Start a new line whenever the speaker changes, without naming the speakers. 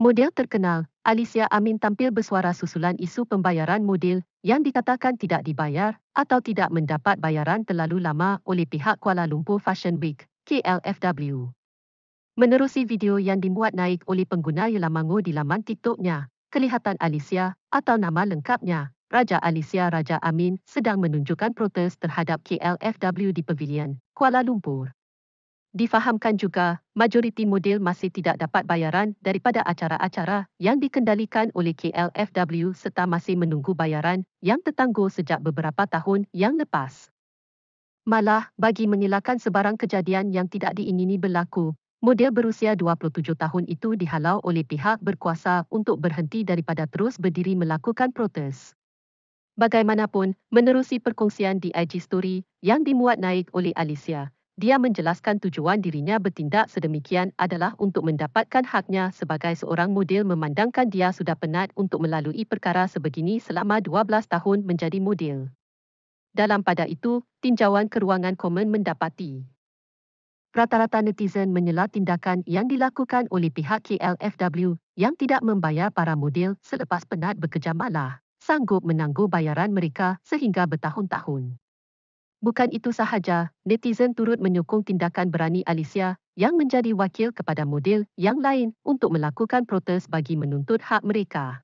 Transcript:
Model terkenal, Alicia Amin tampil bersuara susulan isu pembayaran model yang dikatakan tidak dibayar atau tidak mendapat bayaran terlalu lama oleh pihak Kuala Lumpur Fashion Week, KLFW. Menerusi video yang dimuat naik oleh pengguna Yelamango di laman TikToknya, kelihatan Alicia atau nama lengkapnya, Raja Alicia Raja Amin sedang menunjukkan protes terhadap KLFW di Pavilion, Kuala Lumpur. Difahamkan juga, majoriti model masih tidak dapat bayaran daripada acara-acara yang dikendalikan oleh KLFW serta masih menunggu bayaran yang tertangguh sejak beberapa tahun yang lepas. Malah, bagi mengelakkan sebarang kejadian yang tidak diingini berlaku, model berusia 27 tahun itu dihalau oleh pihak berkuasa untuk berhenti daripada terus berdiri melakukan protes. Bagaimanapun, menerusi perkongsian di IG Story yang dimuat naik oleh Alicia, dia menjelaskan tujuan dirinya bertindak sedemikian adalah untuk mendapatkan haknya sebagai seorang model memandangkan dia sudah penat untuk melalui perkara sebegini selama 12 tahun menjadi model. Dalam pada itu, tinjauan keruangan komen mendapati. Rata-rata netizen menyela tindakan yang dilakukan oleh pihak KLFW yang tidak membayar para model selepas penat bekerja malah sanggup menangguh bayaran mereka sehingga bertahun-tahun. Bukan itu sahaja, netizen turut menyokong tindakan berani Alicia yang menjadi wakil kepada model yang lain untuk melakukan protes bagi menuntut hak mereka.